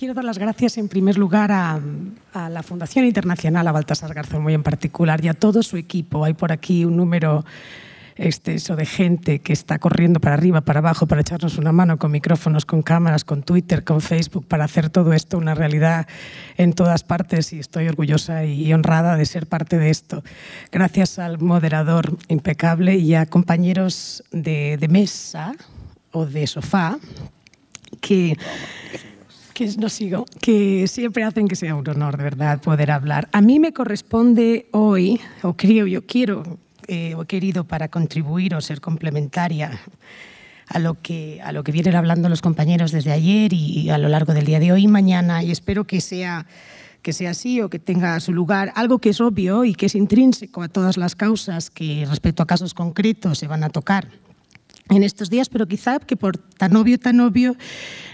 Quiero dar las gracias en primer lugar a, la Fundación Internacional, a Baltasar Garzón muy en particular, y a todo su equipo. Hay por aquí un número extenso de gente que está corriendo para arriba, para abajo, para echarnos una mano con micrófonos, con cámaras, con Twitter, con Facebook, para hacer todo esto una realidad en todas partes y estoy orgullosa y honrada de ser parte de esto. Gracias al moderador impecable y a compañeros de, de mesa o de sofá que que siempre hacen que sea un honor, de verdad, poder hablar. A mí me corresponde hoy, o creo, yo quiero, eh, o he querido para contribuir o ser complementaria a lo que, a lo que vienen hablando los compañeros desde ayer y a lo largo del día de hoy y mañana, y espero que sea que sea así o que tenga su lugar, algo que es obvio y que es intrínseco a todas las causas que respecto a casos concretos se van a tocar, en estos días, pero quizá que por tan obvio, tan obvio,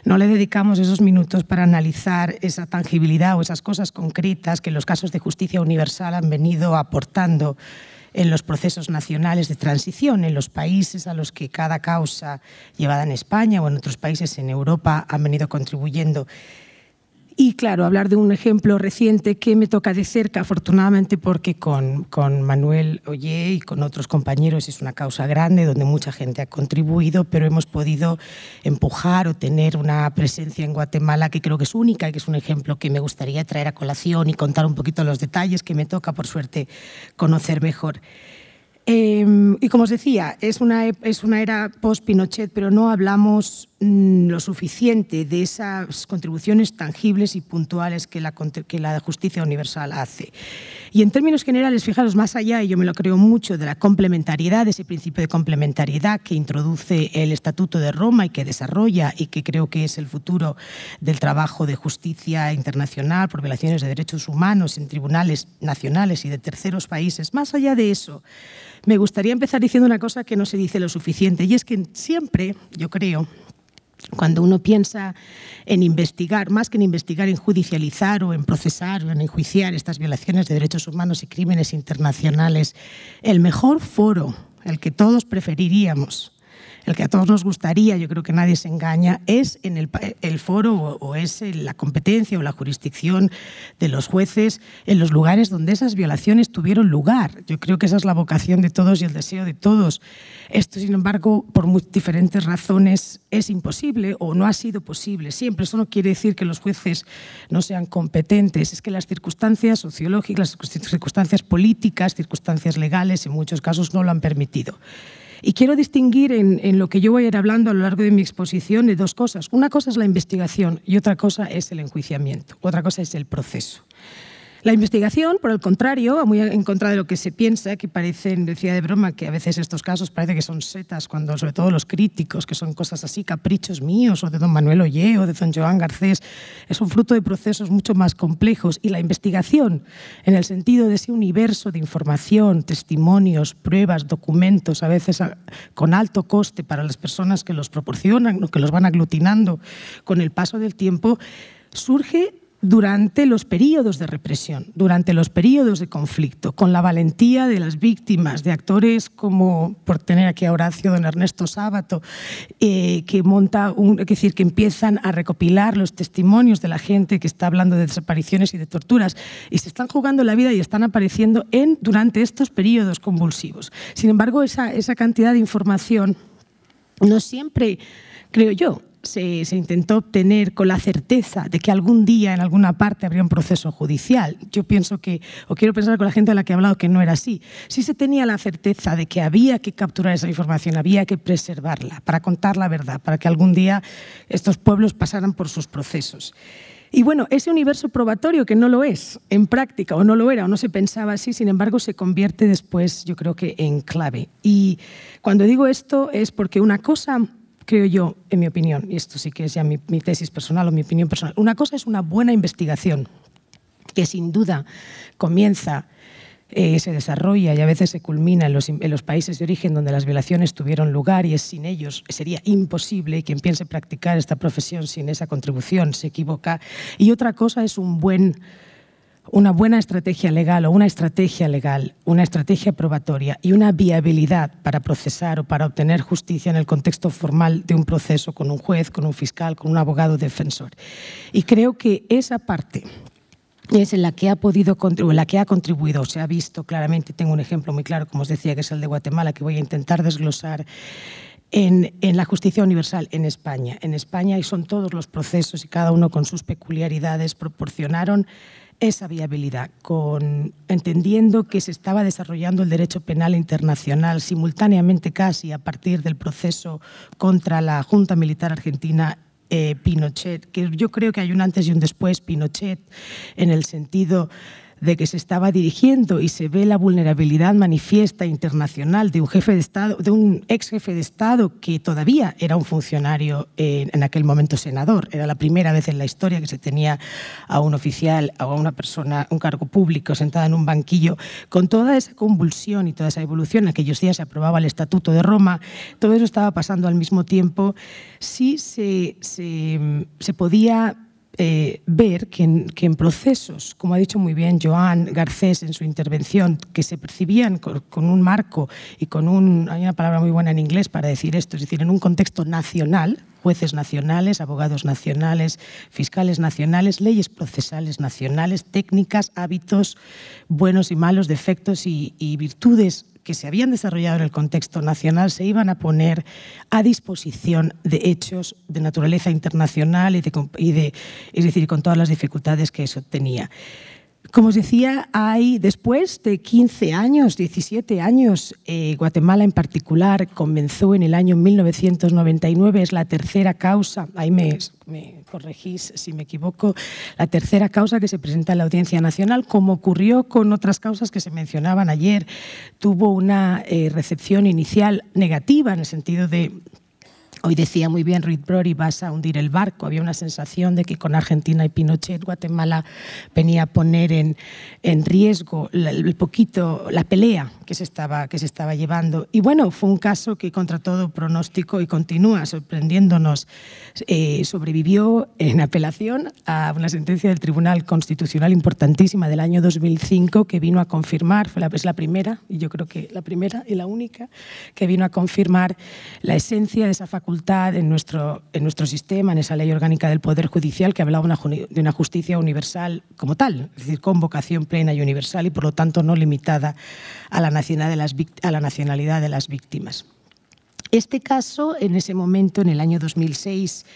no le dedicamos esos minutos para analizar esa tangibilidad o esas cosas concretas que los casos de justicia universal han venido aportando en los procesos nacionales de transición, en los países a los que cada causa llevada en España o en otros países en Europa han venido contribuyendo y claro, hablar de un ejemplo reciente que me toca de cerca, afortunadamente, porque con, con Manuel Oye y con otros compañeros es una causa grande donde mucha gente ha contribuido, pero hemos podido empujar o tener una presencia en Guatemala que creo que es única y que es un ejemplo que me gustaría traer a colación y contar un poquito los detalles que me toca, por suerte, conocer mejor. Em, y como os decía, es una, era post-Pinochet, pero no hablamos mm, lo suficiente de esas contribuciones tangibles y puntuales que que la justicia universal hace. Y en términos generales, fijaros más allá, y yo me lo creo mucho, de la complementariedad, ese principio de complementariedad que introduce el Estatuto de Roma y que desarrolla y que creo que es el futuro del trabajo de justicia internacional por violaciones de derechos humanos en tribunales nacionales y de terceros países. Más allá de eso, me gustaría empezar diciendo una cosa que no se dice lo suficiente, y es que siempre, yo creo, cuando uno piensa en investigar, más que en investigar, en judicializar o en procesar o en enjuiciar estas violaciones de derechos humanos y crímenes internacionales, el mejor foro, el que todos preferiríamos, el que a todos nos gustaría, yo creo que nadie se engaña, es en el, foro o, es la competencia o la jurisdicción de los jueces en los lugares donde esas violaciones tuvieron lugar. Yo creo que esa es la vocación de todos y el deseo de todos. Esto, sin embargo, por muy diferentes razones es imposible o no ha sido posible siempre. Eso no quiere decir que los jueces no sean competentes, es que las circunstancias sociológicas, las circunstancias políticas, circunstancias legales en muchos casos no lo han permitido. Y quiero distinguir en, lo que yo voy a ir hablando a lo largo de mi exposición de dos cosas. Una cosa es la investigación y otra cosa es el enjuiciamiento, otra cosa es el proceso. La investigación, por el contrario, muy en contra de lo que se piensa, que parecen, decía de broma, que a veces estos casos parece que son setas, cuando sobre todo los críticos, que son cosas así, caprichos míos, o de don Manuel Ollé, o de don Joan Garcés, es un fruto de procesos mucho más complejos. Y la investigación, en el sentido de ese universo de información, testimonios, pruebas, documentos, a veces con alto coste para las personas que los proporcionan, que los van aglutinando con el paso del tiempo, surge durante los períodos de represión, durante los períodos de conflicto, con la valentía de las víctimas, de actores como, por tener aquí a Horacio, don Ernesto Sábato, eh, que, monta decir, que empiezan a recopilar los testimonios de la gente que está hablando de desapariciones y de torturas, y se están jugando la vida y están apareciendo en, durante estos períodos convulsivos. Sin embargo, esa, esa cantidad de información no siempre, creo yo, se, intentó obtener con la certeza de que algún día en alguna parte habría un proceso judicial. Yo pienso que, o quiero pensar con la gente de la que he hablado que no era así. Sí se tenía la certeza de que había que capturar esa información, había que preservarla para contar la verdad, para que algún día estos pueblos pasaran por sus procesos. Y bueno, ese universo probatorio que no lo es en práctica, o no lo era, o no se pensaba así, sin embargo, se convierte después, yo creo que, en clave. Y cuando digo esto es porque una cosa creo yo, en mi opinión, y esto sí que es ya mi, tesis personal o mi opinión personal, una cosa es una buena investigación, que sin duda comienza eh, se desarrolla y a veces se culmina en los, países de origen donde las violaciones tuvieron lugar y sin ellos sería imposible que quien piense practicar esta profesión sin esa contribución se equivoca. Y otra cosa es un buen una buena estrategia legal o una estrategia legal, una estrategia probatoria y una viabilidad para procesar o para obtener justicia en el contexto formal de un proceso con un juez, con un fiscal, con un abogado defensor. Y creo que esa parte es en la que ha podido en la que ha contribuido, se ha visto claramente, tengo un ejemplo muy claro, como os decía, que es el de Guatemala, que voy a intentar desglosar en, en, la justicia universal en España. En España, y son todos los procesos y cada uno con sus peculiaridades, proporcionaron esa viabilidad, con, entendiendo que se estaba desarrollando el derecho penal internacional simultáneamente casi a partir del proceso contra la Junta Militar Argentina eh, Pinochet, que yo creo que hay un antes y un después Pinochet en el sentido de que se estaba dirigiendo y se ve la vulnerabilidad manifiesta internacional de un jefe de Estado, de un ex jefe de Estado que todavía era un funcionario eh, en, aquel momento senador. Era la primera vez en la historia que se tenía a un oficial o a una persona, un cargo público sentada en un banquillo. Con toda esa convulsión y toda esa evolución, en aquellos días se aprobaba el Estatuto de Roma, todo eso estaba pasando al mismo tiempo. Sí se, se, se podía eh, ver que en, procesos, como ha dicho muy bien Joan Garcés en su intervención, que se percibían con, un marco y con un, hay una palabra muy buena en inglés para decir esto, es decir, en un contexto nacional, jueces nacionales, abogados nacionales, fiscales nacionales, leyes procesales nacionales, técnicas, hábitos buenos y malos, defectos y, y virtudes que se habían desarrollado en el contexto nacional se iban a poner a disposición de hechos de naturaleza internacional y de, es decir, con todas las dificultades que eso tenía. Como os decía, hay después de 15 años, 17 años, eh, Guatemala en particular comenzó en el año 1999, es la tercera causa, ahí me corregís si me equivoco, la tercera causa que se presenta en la Audiencia Nacional, como ocurrió con otras causas que se mencionaban ayer. Tuvo una eh, recepción inicial negativa en el sentido de Hoy decía muy bien Reed Brody, vas a hundir el barco. Había una sensación de que con Argentina y Pinochet Guatemala venía a poner en, en riesgo el poquito, la pelea que se, estaba, que se estaba llevando. Y bueno, fue un caso que contra todo pronóstico y continúa sorprendiéndonos, eh, sobrevivió en apelación a una sentencia del Tribunal Constitucional importantísima del año 2005 que vino a confirmar, fue la, es la primera, y yo creo que la primera y la única, que vino a confirmar la esencia de esa facultad facultad en nuestro, en nuestro sistema, en esa ley orgánica del Poder Judicial que hablaba de una justicia universal como tal, es decir, con vocación plena y universal y por lo tanto no limitada a la nacionalidad de las, a la nacionalidad de las víctimas. Este caso, en ese momento, en el año 2006,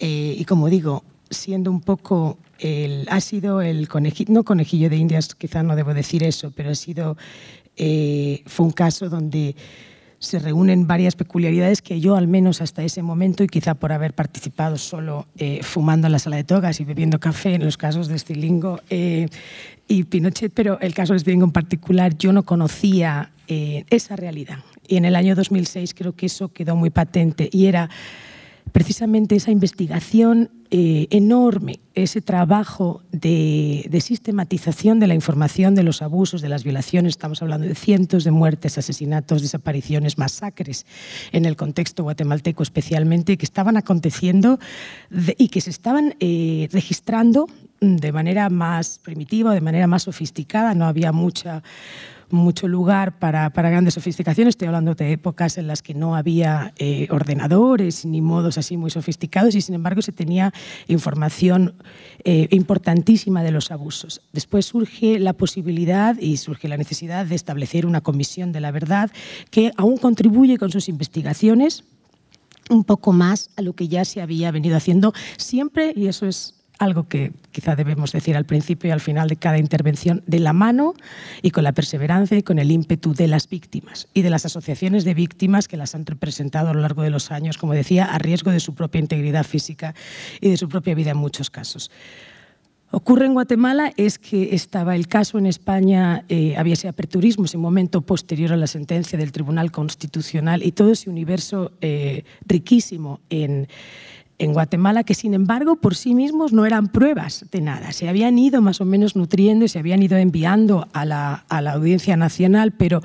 eh, y como digo, siendo un poco el, ha sido el conejillo, conejillo de Indias, quizás no debo decir eso, pero ha sido, eh, fue un caso donde se reúnen varias peculiaridades que yo al menos hasta ese momento, y quizá por haber participado solo eh, fumando en la sala de togas y bebiendo café en los casos de Estilingo eh, y Pinochet, pero el caso de Estilingo en particular, yo no conocía eh, esa realidad. Y en el año 2006 creo que eso quedó muy patente y era precisamente esa investigación eh, enorme, ese trabajo de, sistematización de la información de los abusos, de las violaciones, estamos hablando de cientos de muertes, asesinatos, desapariciones, masacres en el contexto guatemalteco especialmente, que estaban aconteciendo y que se estaban eh, registrando de manera más primitiva, de manera más sofisticada, no había mucha mucho lugar para, grandes sofisticaciones. Estoy hablando de épocas en las que no había eh, ordenadores ni modos así muy sofisticados y sin embargo se tenía información eh, importantísima de los abusos. Después surge la posibilidad y surge la necesidad de establecer una comisión de la verdad que aún contribuye con sus investigaciones un poco más a lo que ya se había venido haciendo siempre, y eso es algo que quizá debemos decir al principio y al final de cada intervención, de la mano y con la perseverancia y con el ímpetu de las víctimas y de las asociaciones de víctimas que las han representado a lo largo de los años, como decía, a riesgo de su propia integridad física y de su propia vida en muchos casos. Ocurre en Guatemala es que estaba el caso en España, eh, había ese aperturismo, ese momento posterior a la sentencia del Tribunal Constitucional y todo ese universo eh, riquísimo en, en Guatemala que, sin embargo, por sí mismos no eran pruebas de nada. Se habían ido más o menos nutriendo y se habían ido enviando a la, audiencia nacional, pero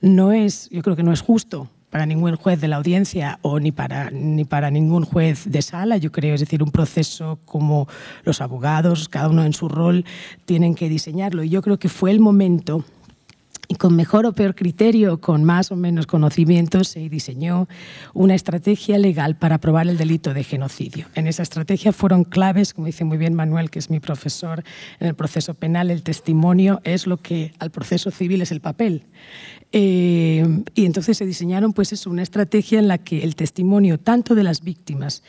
no es, yo creo que no es justo para ningún juez de la audiencia o ni para, ni para ningún juez de sala, yo creo, es decir, un proceso como los abogados, cada uno en su rol, tienen que diseñarlo. Y yo creo que fue el momento y con mejor o peor criterio, con más o menos conocimiento, se diseñó una estrategia legal para aprobar el delito de genocidio. En esa estrategia fueron claves, como dice muy bien Manuel, que es mi profesor en el proceso penal, el testimonio es lo que al proceso civil es el papel. Eh, y entonces se diseñaron pues es una estrategia en la que el testimonio tanto de las víctimas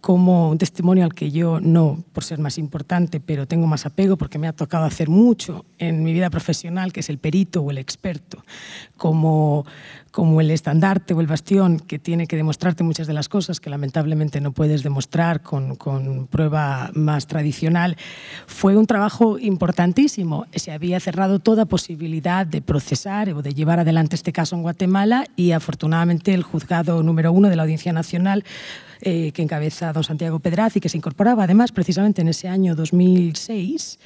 como un testimonio al que yo no, por ser más importante, pero tengo más apego porque me ha tocado hacer mucho en mi vida profesional, que es el perito o el experto, como, como el estandarte o el bastión que tiene que demostrarte muchas de las cosas que lamentablemente no puedes demostrar con, con prueba más tradicional, fue un trabajo importantísimo. Se había cerrado toda posibilidad de procesar o de llevar a adelante este caso en Guatemala y afortunadamente el juzgado número uno de la Audiencia Nacional eh, que encabeza don Santiago Pedraz y que se incorporaba además precisamente en ese año 2006,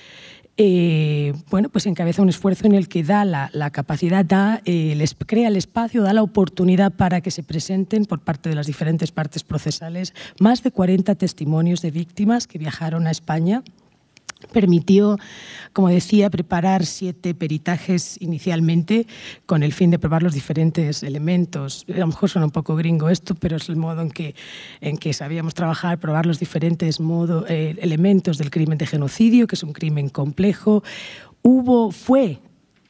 eh, bueno, pues encabeza un esfuerzo en el que da la, capacidad, da, eh, les, crea el espacio, da la oportunidad para que se presenten por parte de las diferentes partes procesales más de 40 testimonios de víctimas que viajaron a España permitió, como decía, preparar siete peritajes inicialmente con el fin de probar los diferentes elementos. A lo mejor suena un poco gringo esto, pero es el modo en que, en que sabíamos trabajar, probar los diferentes modos eh, elementos del crimen de genocidio, que es un crimen complejo. Hubo, fue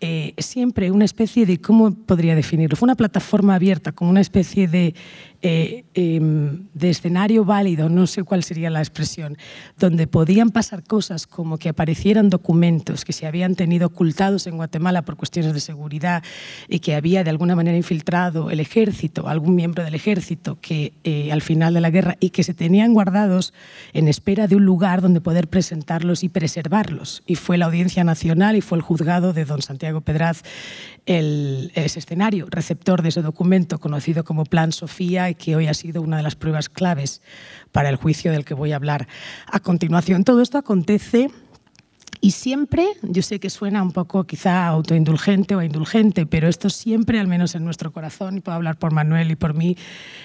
eh, siempre una especie de, ¿cómo podría definirlo? Fue una plataforma abierta, como una especie de eh, em, de escenario válido, no sé cuál sería la expresión, donde podían pasar cosas como que aparecieran documentos que se habían tenido ocultados en Guatemala por cuestiones de seguridad y que había de alguna manera infiltrado el ejército, algún miembro del ejército que eh, al final de la guerra y que se tenían guardados en espera de un lugar donde poder presentarlos y preservarlos. Y fue la Audiencia Nacional y fue el juzgado de don Santiago Pedraz el, ese escenario, receptor de ese documento conocido como Plan Sofía y que hoy ha sido una de las pruebas claves para el juicio del que voy a hablar a continuación. Todo esto acontece y siempre, yo sé que suena un poco quizá autoindulgente o indulgente, pero esto siempre, al menos en nuestro corazón, y puedo hablar por Manuel y por mí,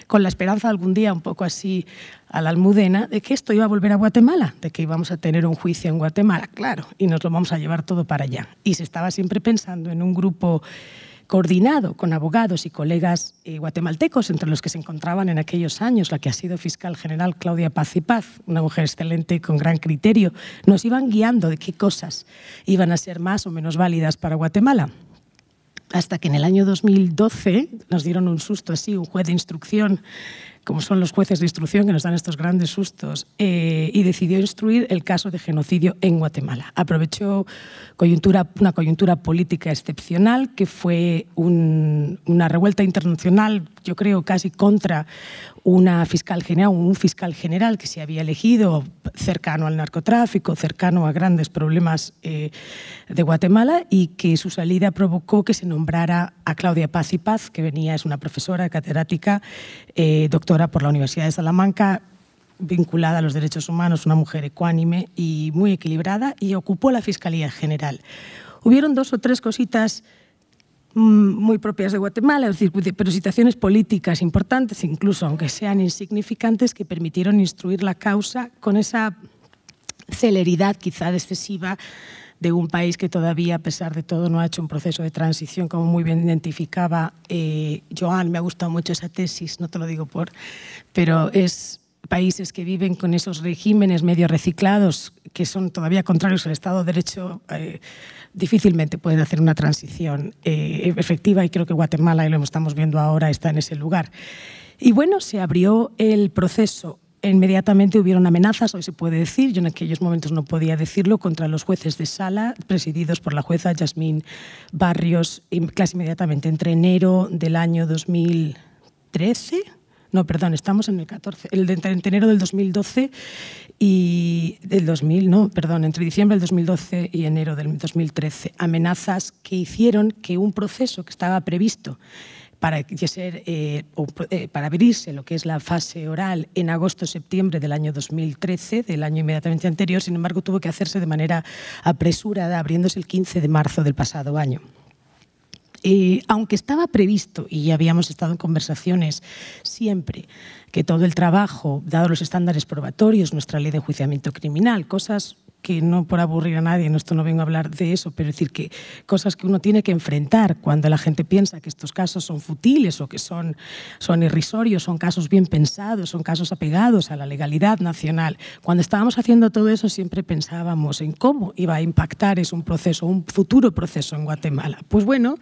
con la esperanza algún día, un poco así a la almudena, de que esto iba a volver a Guatemala, de que íbamos a tener un juicio en Guatemala, claro, y nos lo vamos a llevar todo para allá. Y se estaba siempre pensando en un grupo coordinado con abogados y colegas eh, guatemaltecos, entre los que se encontraban en aquellos años la que ha sido fiscal general Claudia Paz y Paz, una mujer excelente con gran criterio, nos iban guiando de qué cosas iban a ser más o menos válidas para Guatemala. Hasta que en el año 2012 nos dieron un susto así, un juez de instrucción como son los jueces de instrucción que nos dan estos grandes sustos, eh, y decidió instruir el caso de genocidio en Guatemala. Aprovechó coyuntura, una coyuntura política excepcional, que fue una revuelta internacional yo creo, casi contra una fiscal general, un fiscal general que se había elegido cercano al narcotráfico, cercano a grandes problemas eh, de Guatemala y que su salida provocó que se nombrara a Claudia Paz y Paz, que venía, es una profesora catedrática, eh, doctora por la Universidad de Salamanca, vinculada a los derechos humanos, una mujer ecuánime y muy equilibrada, y ocupó la Fiscalía General. Hubieron dos o tres cositas Mm, muy propias de Guatemala, pero situaciones políticas importantes, incluso aunque sean insignificantes, que permitieron instruir la causa con esa celeridad quizá excesiva de un país que todavía, a pesar de todo, no ha hecho un proceso de transición, como muy bien identificaba eh, Joan. Me ha gustado mucho esa tesis, no te lo digo por... Pero es países que viven con esos regímenes medio reciclados, que son todavía contrarios al Estado de Derecho, eh, difícilmente pueden hacer una transición eh, efectiva y creo que Guatemala, y lo estamos viendo ahora, está en ese lugar. Y bueno, se abrió el proceso. Inmediatamente hubieron amenazas, hoy se puede decir, yo en aquellos momentos no podía decirlo, contra los jueces de sala, presididos por la jueza Yasmín Barrios, casi inmediatamente entre enero del año 2013 no, perdón, estamos en el 14, el de enero del 2012 y del 2000, no, perdón, entre diciembre del 2012 y enero del 2013. Amenazas que hicieron que un proceso que estaba previsto para, ser, eh, eh, para abrirse lo que es la fase oral en agosto-septiembre del año 2013, del año inmediatamente anterior, sin embargo tuvo que hacerse de manera apresurada, abriéndose el 15 de marzo del pasado año. Eh, aunque estaba previsto, y habíamos estado en conversaciones siempre, que todo el trabajo, dado los estándares probatorios, nuestra ley de juiciamiento criminal, cosas que no por aburrir a nadie, en esto no vengo a hablar de eso, pero decir que cosas que uno tiene que enfrentar cuando la gente piensa que estos casos son futiles o que son, son irrisorios, son casos bien pensados, son casos apegados a la legalidad nacional. Cuando estábamos haciendo todo eso siempre pensábamos en cómo iba a impactar es un proceso, un futuro proceso en Guatemala. Pues bueno,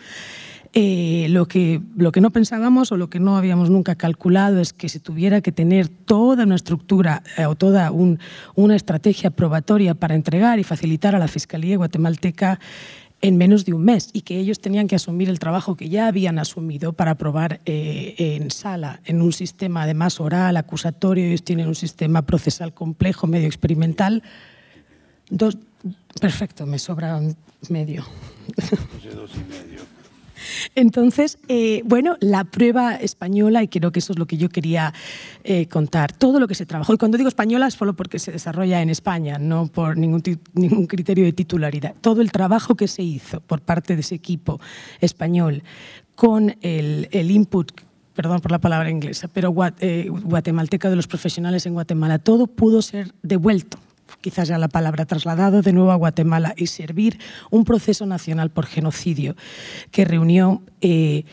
eh, lo, que, lo que no pensábamos o lo que no habíamos nunca calculado es que se tuviera que tener toda una estructura eh, o toda una estrategia probatoria para entregar y facilitar a la Fiscalía guatemalteca en menos de un mes y que ellos tenían que asumir el trabajo que ya habían asumido para aprobar eh, en sala, en un sistema además oral, acusatorio, ellos tienen un sistema procesal complejo, medio experimental. Dos, perfecto, me sobra medio. dos pues y medio. Entonces, eh, bueno, la prueba española, y creo que eso es lo que yo quería eh, contar, todo lo que se trabajó, y cuando digo española es solo porque se desarrolla en España, no por ningún, ningún criterio de titularidad, todo el trabajo que se hizo por parte de ese equipo español con el, el input perdón por la palabra inglesa, pero eh, guatemalteca de los profesionales en Guatemala, todo pudo ser devuelto quizás ya la palabra, trasladado de nuevo a Guatemala y servir un proceso nacional por genocidio que reunió... Eh,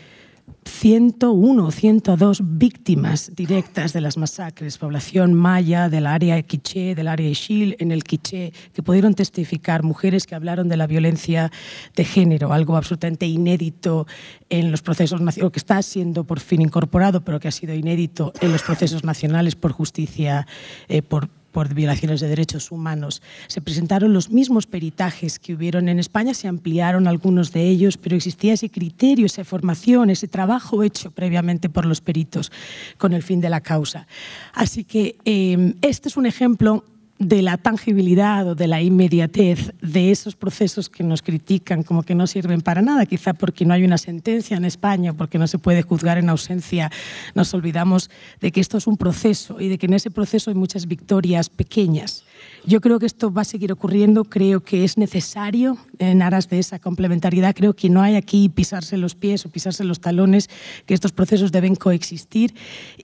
101 102 víctimas directas de las masacres, población maya del área quiché, del área Ixil, en el quiché, que pudieron testificar, mujeres que hablaron de la violencia de género, algo absolutamente inédito en los procesos nacionales, que está siendo por fin incorporado, pero que ha sido inédito en los procesos nacionales por justicia, eh, por, por violaciones de derechos humanos. Se presentaron los mismos peritajes que hubieron en España, se ampliaron algunos de ellos, pero existía ese criterio, esa formación, ese trabajo hecho previamente por los peritos con el fin de la causa. Así que eh, este es un ejemplo de la tangibilidad o de la inmediatez de esos procesos que nos critican como que no sirven para nada, quizá porque no hay una sentencia en España, porque no se puede juzgar en ausencia, nos olvidamos de que esto es un proceso y de que en ese proceso hay muchas victorias pequeñas. Yo creo que esto va a seguir ocurriendo, creo que es necesario en aras de esa complementariedad, creo que no hay aquí pisarse los pies o pisarse los talones, que estos procesos deben coexistir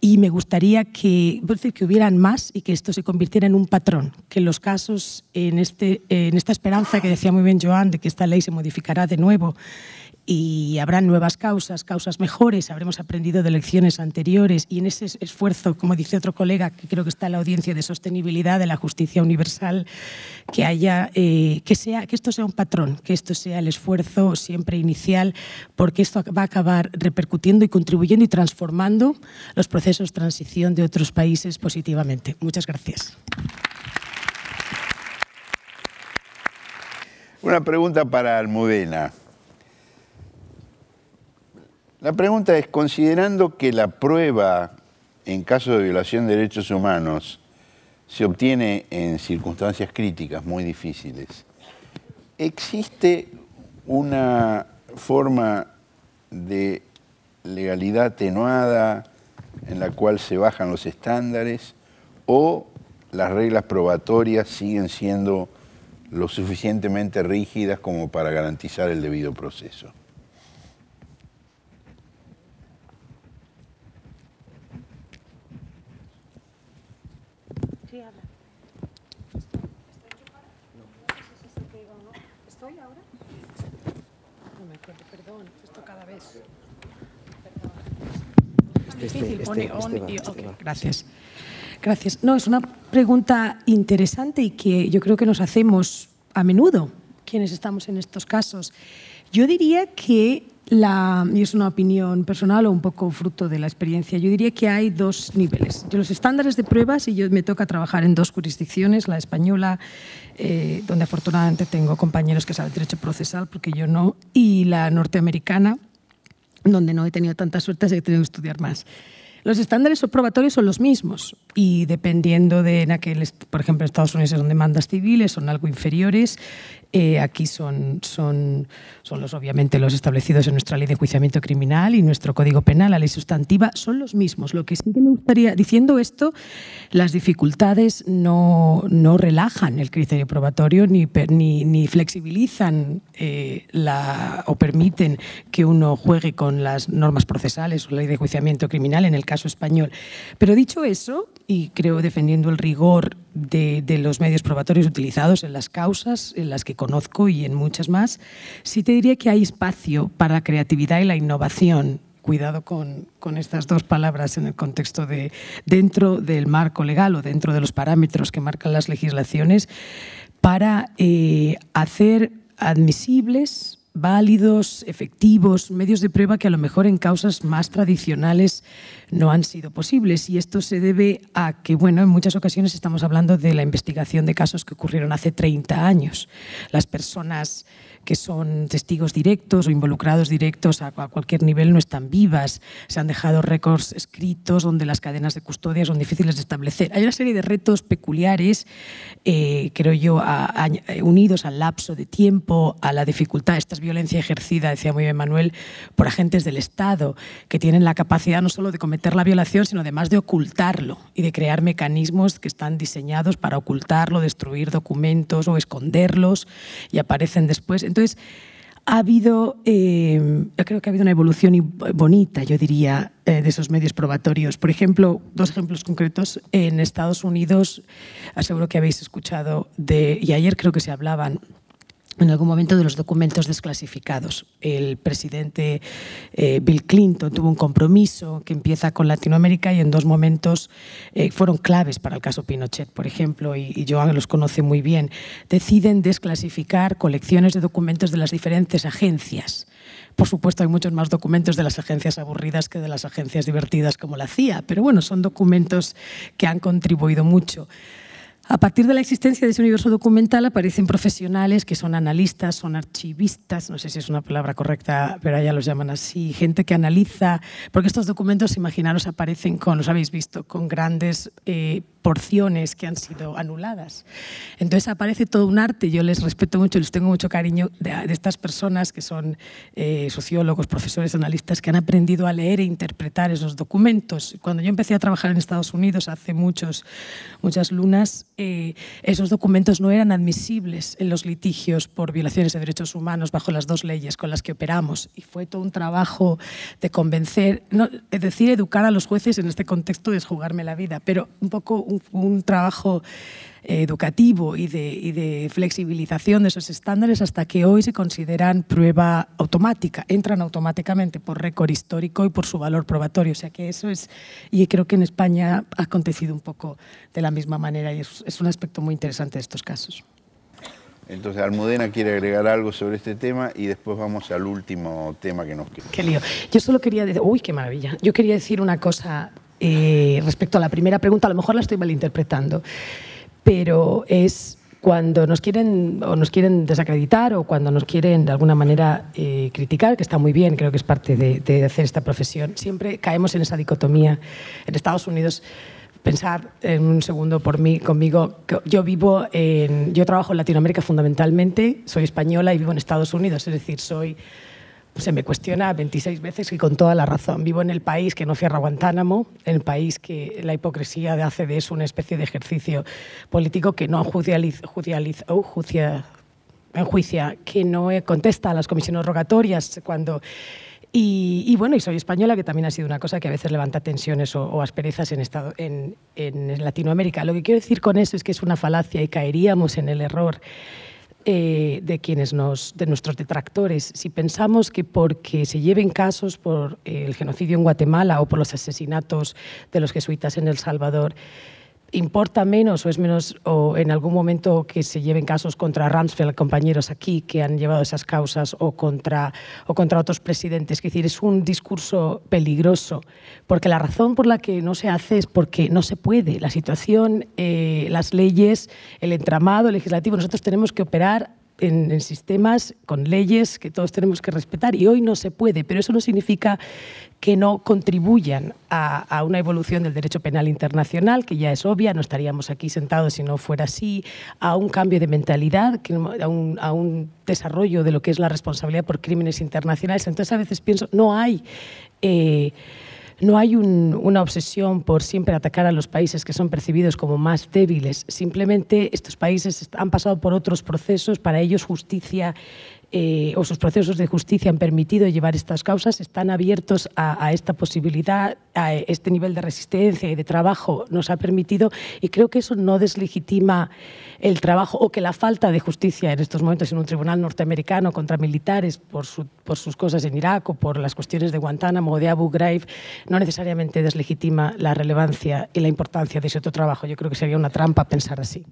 y me gustaría que, decir, que hubieran más y que esto se convirtiera en un patrón, que los casos en, este, en esta esperanza que decía muy bien Joan de que esta ley se modificará de nuevo y habrá nuevas causas, causas mejores, habremos aprendido de lecciones anteriores y en ese esfuerzo, como dice otro colega, que creo que está en la audiencia de sostenibilidad de la justicia universal, que haya, eh, que sea, que esto sea un patrón, que esto sea el esfuerzo siempre inicial, porque esto va a acabar repercutiendo y contribuyendo y transformando los procesos de transición de otros países positivamente. Muchas gracias. Una pregunta para Almudena. La pregunta es, considerando que la prueba en caso de violación de derechos humanos se obtiene en circunstancias críticas muy difíciles, ¿existe una forma de legalidad atenuada en la cual se bajan los estándares o las reglas probatorias siguen siendo lo suficientemente rígidas como para garantizar el debido proceso? gracias. Gracias. No, es una pregunta interesante y que yo creo que nos hacemos a menudo quienes estamos en estos casos. Yo diría que la, y es una opinión personal o un poco fruto de la experiencia, yo diría que hay dos niveles. De los estándares de pruebas, y yo me toca trabajar en dos jurisdicciones, la española, eh, donde afortunadamente tengo compañeros que saben derecho procesal, porque yo no, y la norteamericana, donde no he tenido tanta suerte, así que he tenido que estudiar más. Los estándares probatorios son los mismos y dependiendo de, en aquel, por ejemplo, Estados Unidos son demandas civiles, son algo inferiores, eh, aquí son, son, son los, obviamente, los establecidos en nuestra ley de juiciamiento criminal y nuestro código penal, la ley sustantiva, son los mismos. Lo que sí que me gustaría, diciendo esto, las dificultades no, relajan el criterio probatorio ni, ni, ni flexibilizan eh, la, o permiten que uno juegue con las normas procesales o la ley de juiciamiento criminal, en el caso español. Pero dicho eso, y creo defendiendo el rigor de, los medios probatorios utilizados en las causas, en las que conozco y en muchas más, sí te diría que hay espacio para la creatividad y la innovación. Cuidado con, estas dos palabras en el contexto de dentro del marco legal o dentro de los parámetros que marcan las legislaciones para eh, hacer admisibles válidos, efectivos, medios de prueba que a lo mejor en causas más tradicionales no han sido posibles. Y esto se debe a que, bueno, en muchas ocasiones estamos hablando de la investigación de casos que ocurrieron hace 30 años. Las personas que son testigos directos o involucrados directos a, cualquier nivel no están vivas. Se han dejado récords escritos donde las cadenas de custodia son difíciles de establecer. Hay una serie de retos peculiares, eh, creo yo, unidos al lapso de tiempo, a la dificultad. Esta es violencia ejercida, decía muy bien Manuel, por agentes del Estado, que tienen la capacidad no solo de cometer la violación, sino además de ocultarlo y de crear mecanismos que están diseñados para ocultarlo, destruir documentos o esconderlos y aparecen después. Entonces, ha habido, eh, yo creo que ha habido una evolución bonita, yo diría, eh, de esos medios probatorios. Por ejemplo, dos ejemplos concretos. En Estados Unidos, aseguro que habéis escuchado de, y ayer creo que se hablaban en algún momento de los documentos desclasificados. El presidente eh, Bill Clinton tuvo un compromiso que empieza con Latinoamérica y en dos momentos eh, fueron claves para el caso Pinochet, por ejemplo, y, y, Joan los conoce muy bien. Deciden desclasificar colecciones de documentos de las diferentes agencias. Por supuesto, hay muchos más documentos de las agencias aburridas que de las agencias divertidas como la CIA, pero bueno, son documentos que han contribuido mucho. A partir de la existencia de ese universo documental aparecen profesionales que son analistas, son archivistas, no sé si es una palabra correcta, pero allá los llaman así, gente que analiza, porque estos documentos, imaginaros, aparecen con, los habéis visto, con grandes... Eh, porciones que han sido anuladas. Entonces aparece todo un arte, yo les respeto mucho, les tengo mucho cariño de, estas personas que son eh, sociólogos, profesores, analistas, que han aprendido a leer e interpretar esos documentos. Cuando yo empecé a trabajar en Estados Unidos hace muchos, muchas lunas, eh, esos documentos no eran admisibles en los litigios por violaciones de derechos humanos bajo las dos leyes con las que operamos. Y fue todo un trabajo de convencer, no, es decir, educar a los jueces en este contexto de jugarme la vida, pero un poco un, trabajo eh, educativo y de, flexibilización de esos estándares hasta que hoy se consideran prueba automática, entran automáticamente por récord histórico y por su valor probatorio. O sea que eso es, y creo que en España ha acontecido un poco de la misma manera y es, es un aspecto muy interesante de estos casos. Entonces Almudena quiere agregar algo sobre este tema y después vamos al último tema que nos queda. Qué lío. Yo solo quería decir, uy, qué maravilla. Yo quería decir una cosa eh, respecto a la primera pregunta, a lo mejor la estoy malinterpretando, pero es cuando nos quieren o nos quieren desacreditar o cuando nos quieren de alguna manera eh, criticar, que está muy bien, creo que es parte de, hacer esta profesión, siempre caemos en esa dicotomía. En Estados Unidos, pensar en un segundo por mí, conmigo, yo vivo yo trabajo en Latinoamérica fundamentalmente, soy española y vivo en Estados Unidos, es decir, soy se me cuestiona 26 veces y con toda la razón. Vivo en el país que no cierra Guantánamo, en el país que la hipocresía de eso es una especie de ejercicio político que no judicializa, oh, enjuicia, que no eh, contesta a las comisiones rogatorias cuando... Y, bueno, y soy española, que también ha sido una cosa que a veces levanta tensiones o, asperezas en Latinoamérica. Lo que quiero decir con eso es que es una falacia y caeríamos en el error eh, de quienes nos, de nuestros detractores. Si pensamos que porque se lleven casos por eh, el genocidio en Guatemala o por los asesinatos de los jesuitas en El Salvador, importa menos o es menos, o en algún momento que se lleven casos contra Ramsfeld, compañeros aquí que han llevado esas causas, o contra, o contra otros presidentes. Es decir, es un discurso peligroso, porque la razón por la que no se hace es porque no se puede. La situación, eh, las leyes, el entramado legislativo, nosotros tenemos que operar en, sistemas con leyes que todos tenemos que respetar y hoy no se puede, pero eso no significa que no contribuyan a, una evolución del derecho penal internacional, que ya es obvia, no estaríamos aquí sentados si no fuera así, a un cambio de mentalidad, a un, a un desarrollo de lo que es la responsabilidad por crímenes internacionales. Entonces a veces pienso, no hay... Eh, no hay una obsesión por siempre atacar a los países que son percibidos como más débiles. Simplemente estos países han pasado por otros procesos. Para ellos justicia eh, o sus procesos de justicia han permitido llevar estas causas, están abiertos a, esta posibilidad, a este nivel de resistencia y de trabajo nos ha permitido y creo que eso no deslegitima el trabajo o que la falta de justicia en estos momentos en un tribunal norteamericano contra militares por, por sus cosas en Irak o por las cuestiones de Guantánamo o de Abu Ghraib no necesariamente deslegitima la relevancia y la importancia de ese otro trabajo. Yo creo que sería una trampa pensar así.